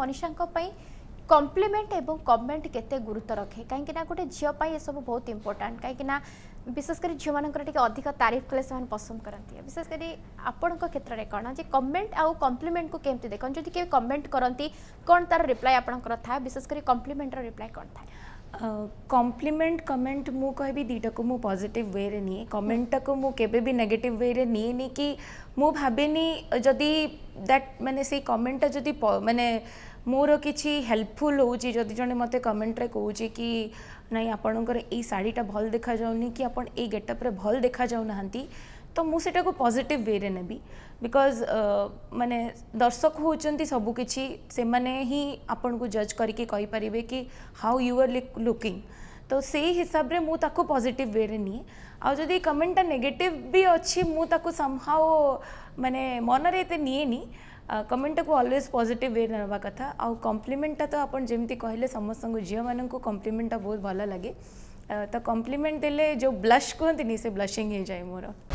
ମନିଷାଙ୍କ ପାଇଁ କମ୍ପ୍ଲିମେଣ୍ଟ ଏବଂ କମେଣ୍ଟ କେତେ ଗୁରୁତ୍ୱ ରଖେ କାହିଁକିନା ଗୋଟେ ଝିଅ ପାଇଁ ଏସବୁ ବହୁତ ଇମ୍ପୋର୍ଟାଣ୍ଟ କାହିଁକିନା ବିଶେଷ କରି ଝିଅମାନଙ୍କର ଟିକେ ଅଧିକ ତାରିଫ କଲେ ସେମାନେ ପସନ୍ଦ କରନ୍ତି ବିଶେଷ କରି ଆପଣଙ୍କ କ୍ଷେତ୍ରରେ କ'ଣ ଯେ କମେଣ୍ଟ ଆଉ କମ୍ପ୍ଲିମେଣ୍ଟକୁ କେମିତି ଦେଖନ୍ତି ଯଦି କେବେ କମେଣ୍ଟ କରନ୍ତି କ'ଣ ତାର ରିପ୍ଲାଏ ଆପଣଙ୍କର ଥାଏ ବିଶେଷ କରି କମ୍ପ୍ଲିମେଣ୍ଟର ରିପ୍ଲାଏ କ'ଣ ଥାଏ କମ୍ପ୍ଲିମେଣ୍ଟ କମେଣ୍ଟ ମୁଁ କହିବି ଦୁଇଟାକୁ ମୁଁ ପଜିଟିଭ୍ ୱେରେ ନିଏ କମେଣ୍ଟଟାକୁ ମୁଁ କେବେ ବି ନେଗେଟିଭ୍ ୱେରେ ନିଏନି କି ମୁଁ ଭାବେନି ଯଦି ଦ୍ୟାଟ୍ ମାନେ ସେଇ କମେଣ୍ଟଟା ଯଦି ମାନେ ମୋର କିଛି ହେଲ୍ପଫୁଲ୍ ହେଉଛି ଯଦି ଜଣେ ମୋତେ କମେଣ୍ଟରେ କହୁଛି କି ନାଇଁ ଆପଣଙ୍କର ଏଇ ଶାଢ଼ୀଟା ଭଲ ଦେଖାଯାଉନି କି ଆପଣ ଏଇ ଗେଟଅପ୍ରେ ଭଲ ଦେଖାଯାଉନାହାନ୍ତି ତ ମୁଁ ସେଟାକୁ ପଜିଟିଭ୍ ୱେରେ ନେବି ବିକଜ୍ ମାନେ ଦର୍ଶକ ହେଉଛନ୍ତି ସବୁକିଛି ସେମାନେ ହିଁ ଆପଣଙ୍କୁ ଜଜ୍ କରିକି କହିପାରିବେ କି ହାଉ ୟୁ ଆର୍ ଲୁକିଂ ତ ସେଇ ହିସାବରେ ମୁଁ ତାକୁ ପଜିଟିଭ୍ ୱେରେ ନିଏ ଆଉ ଯଦି କମେଣ୍ଟଟା ନେଗେଟିଭ୍ ବି ଅଛି ମୁଁ ତାକୁ ସମହାଓ ମାନେ ମନରେ ଏତେ ନିଏନି କମେଣ୍ଟଟାକୁ ଅଲୱେଜ୍ ପଜିଟିଭ୍ ୱେରେ ନେବା କଥା ଆଉ କମ୍ପ୍ଲିମେଣ୍ଟଟା ତ ଆପଣ ଯେମିତି କହିଲେ ସମସ୍ତଙ୍କୁ ଝିଅମାନଙ୍କୁ କମ୍ପ୍ଲିମେଣ୍ଟଟା ବହୁତ ଭଲ ଲାଗେ ତ କମ୍ପ୍ଲିମେଣ୍ଟ ଦେଲେ ଯେଉଁ ବ୍ଲଶ୍ କୁହନ୍ତିନି ସେ ବ୍ଲଶିଂ ହେଇଯାଏ ମୋର